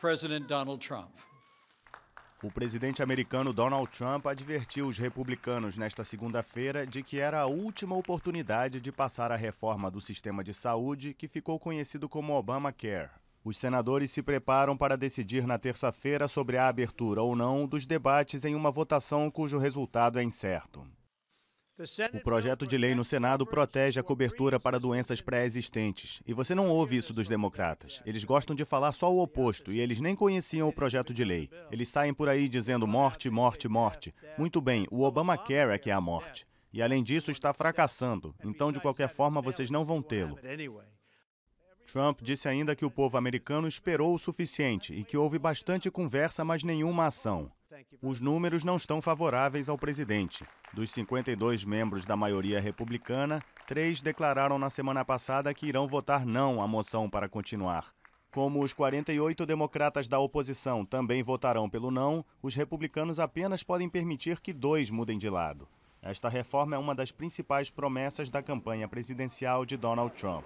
President Donald Trump. O presidente americano Donald Trump advertiu os republicanos nesta segunda-feira de que era a última oportunidade de passar a reforma do sistema de saúde, que ficou conhecido como Obamacare. Os senadores se preparam para decidir na terça-feira sobre a abertura ou não dos debates em uma votação cujo resultado é incerto. O projeto de lei no Senado protege a cobertura para doenças pré-existentes. E você não ouve isso dos democratas. Eles gostam de falar só o oposto e eles nem conheciam o projeto de lei. Eles saem por aí dizendo morte, morte, morte. Muito bem, o Obamacare é que é a morte. E além disso, está fracassando. Então, de qualquer forma, vocês não vão tê-lo. Trump disse ainda que o povo americano esperou o suficiente e que houve bastante conversa, mas nenhuma ação. Os números não estão favoráveis ao presidente. Dos 52 membros da maioria republicana, três declararam na semana passada que irão votar não à moção para continuar. Como os 48 democratas da oposição também votarão pelo não, os republicanos apenas podem permitir que dois mudem de lado. Esta reforma é uma das principais promessas da campanha presidencial de Donald Trump.